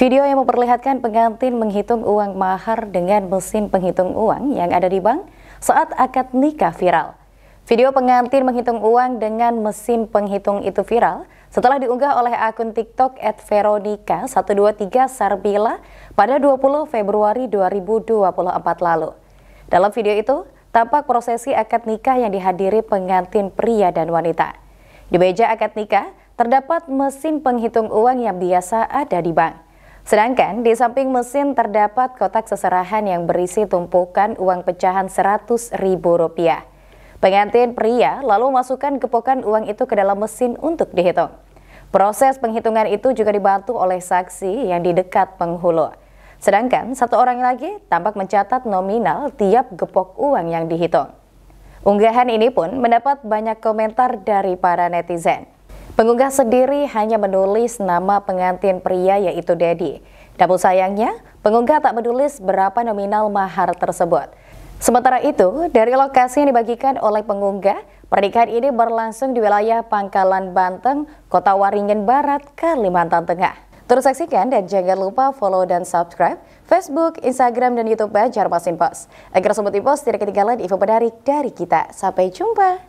Video yang memperlihatkan pengantin menghitung uang mahar dengan mesin penghitung uang yang ada di bank saat akad nikah viral. Video pengantin menghitung uang dengan mesin penghitung itu viral setelah diunggah oleh akun TikTok at Veronica 123 Sarbila pada 20 Februari 2024 lalu. Dalam video itu, tampak prosesi akad nikah yang dihadiri pengantin pria dan wanita. Di meja akad nikah, terdapat mesin penghitung uang yang biasa ada di bank. Sedangkan di samping mesin terdapat kotak seserahan yang berisi tumpukan uang pecahan Rp100.000. Pengantin pria lalu masukkan gepokan uang itu ke dalam mesin untuk dihitung. Proses penghitungan itu juga dibantu oleh saksi yang di dekat penghulu. Sedangkan satu orang lagi tampak mencatat nominal tiap gepok uang yang dihitung. Unggahan ini pun mendapat banyak komentar dari para netizen. Pengunggah sendiri hanya menulis nama pengantin pria yaitu Dedi. Namun sayangnya, pengunggah tak menulis berapa nominal mahar tersebut. Sementara itu, dari lokasi yang dibagikan oleh pengunggah, pernikahan ini berlangsung di wilayah Pangkalan Banteng, Kota Waringin Barat, Kalimantan Tengah. Terus saksikan dan jangan lupa follow dan subscribe Facebook, Instagram, dan Youtube Banjarmasin Post. Agar Sobat Post tidak ketinggalan info menarik dari kita. Sampai jumpa!